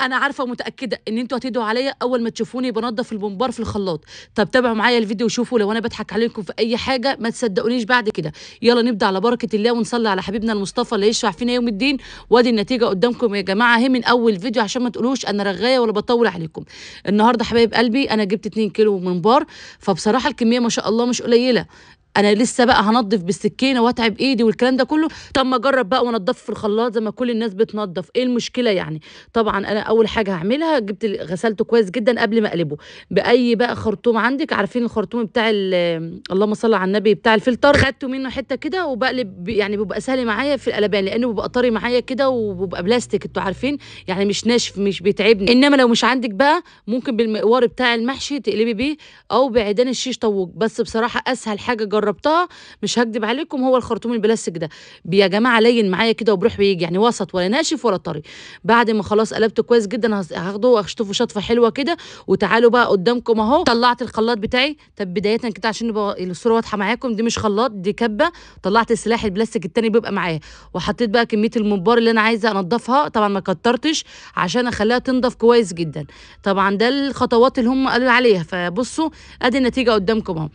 انا عارفه ومتاكده ان انتوا هتدعوا عليا اول ما تشوفوني بنضف البومبار في الخلاط طب تابعوا معايا الفيديو وشوفوا لو انا بضحك عليكم في اي حاجه ما تصدقونيش بعد كده يلا نبدا على بركه الله ونصلي على حبيبنا المصطفى اللي يشفع فينا يوم الدين وادي النتيجه قدامكم يا جماعه اهي من اول فيديو عشان ما تقولوش انا رغايه ولا بطول عليكم النهارده حبايب قلبي انا جبت 2 كيلو منبار فبصراحه الكميه ما شاء الله مش قليله انا لسه بقى هنضف بالسكينه واتعب ايدي والكلام ده كله طب ما اجرب بقى وانضف في الخلاط زي ما كل الناس بتنضف ايه المشكله يعني طبعا انا اول حاجه هعملها جبت غسلته كويس جدا قبل ما اقلبه باي بقى خرطوم عندك عارفين الخرطوم بتاع اللهم صل على النبي بتاع الفلتر خدته منه حته كده وبقلب يعني بيبقى سهل معايا في القلبان لانه بيبقى طري معايا كده وبيبقى بلاستيك انتوا عارفين يعني مش ناشف مش بيتعبني انما لو مش عندك بقى ممكن بالمقوار بتاع المحشي تقلبي بيه او بعيدان الشيش طوق بس بصراحه اسهل حاجه جرب جربتها مش هكدب عليكم هو الخرطوم البلاستيك ده يا جماعه لين معايا كده وبروح بيجي يعني وسط ولا ناشف ولا طري بعد ما خلاص قلبته كويس جدا هاخده واشطفه شطفه حلوه كده وتعالوا بقى قدامكم اهو طلعت الخلاط بتاعي طب بدايه كده عشان يبقى الصوره واضحه معاكم دي مش خلاط دي كبه طلعت السلاح البلاستيك التاني بيبقى معايا وحطيت بقى كميه المنبار اللي انا عايزه انضفها طبعا ما كترتش عشان اخليها تنضف كويس جدا طبعا ده الخطوات اللي هم قالوا عليها فبصوا ادي النتيجه قدامكم اهو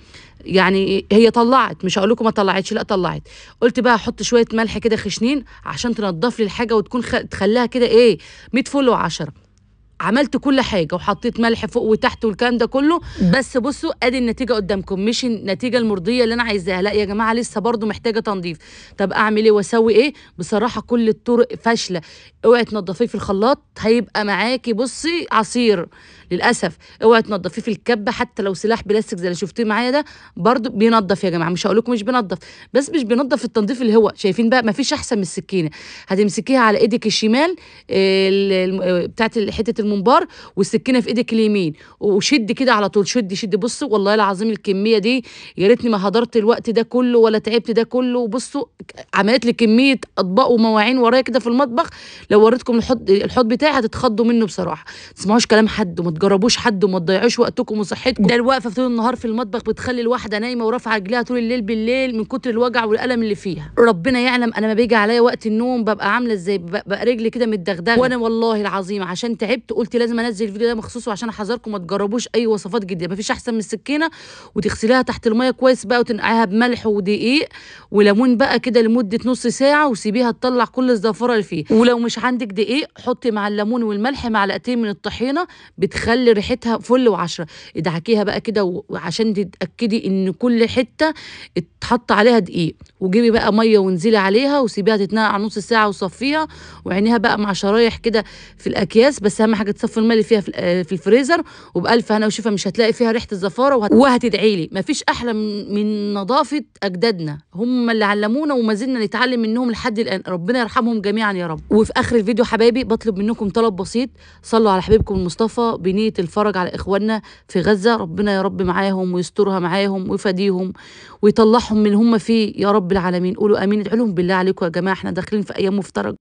يعني هي طلعت مش هقول لكم ما طلعتش لا طلعت قلت بقى احط شويه ملح كده خشنين عشان تنضف لي الحاجه وتكون خ... تخليها كده ايه 100 فل و10 عملت كل حاجه وحطيت ملح فوق وتحت والكلام ده كله بس بصوا ادي النتيجه قدامكم مش النتيجه المرضيه اللي انا عايزاها لا يا جماعه لسه برضو محتاجه تنظيف طب اعمل ايه واسوي ايه بصراحه كل الطرق فاشله اوعي تنضفيه في الخلاط هيبقى معاكي بصي عصير للاسف اوعي تنضفي في الكبه حتى لو سلاح بلاستيك زي اللي شفتيه معايا ده برده بينضف يا جماعه مش هقول لكم مش بينضف بس مش بينضف التنظيف اللي هو شايفين بقى ما فيش احسن من السكينه هتمسكيها على ايدك الشمال بتاعت حته المنبار والسكينه في ايدك اليمين وشد كده على طول شد شد بصوا والله العظيم الكميه دي يا ريتني ما هدرت الوقت ده كله ولا تعبت ده كله بصوا عملت لي كميه اطباق ومواعين ورايا كده في المطبخ لو وريتكم الحوض الحوض بتاعي هتتخضوا منه بصراحه ما تسمعوش كلام حد وما تجربوش حد وما تضيعوش وقتكم وصحتكم ده الوقفه طول النهار في المطبخ بتخلي الواحده نايمه ورافعه رجليها طول الليل بالليل من كتر الوجع والالم اللي فيها ربنا يعلم انا ما بيجي عليا وقت النوم ببقى عامله ازاي ببقى رجلي كده متدغدغه وانا والله العظيم عشان تعبت قلت لازم انزل الفيديو ده مخصوص وعشان احذركم ما تجربوش اي وصفات جديده ما فيش احسن من السكينه وتغسليها تحت الميه كويس بقى وتنقعيها بملح ودقيق وليمون بقى كده لمده نص ساعه وسيبيها تطلع كل الزفره اللي فيه ولو مش عندك دقيق حطي مع الليمون والملح معلقتين من الطحينه بتخلي تخلي ريحتها فل وعشرة ادعكيها بقى كده وعشان تتاكدي ان كل حته اتحط عليها دقيق وجيبي بقى ميه ونزلي عليها وسيبيها تتنقع نص ساعه وصفيها وعينيها بقى مع شرايح كده في الاكياس بس اهم حاجه تصفي المال اللي فيها في الفريزر وبالف هنا وشفا مش هتلاقي فيها ريحه الزفاره وهت... مفيش احلى من, من نظافه اجدادنا هم اللي علمونا وما زلنا نتعلم منهم لحد الان ربنا يرحمهم جميعا يا رب وفي اخر الفيديو حبايبي بطلب منكم طلب بسيط صلوا على حبيبكم المصطفى بنية نية الفرج على إخواننا في غزة ربنا يا رب معاهم ويسترها معاهم ويفديهم ويطلعهم من هم فيه يا رب العالمين قولوا آمين ادعوا بالله عليكم يا جماعة احنا داخلين في أيام مفترج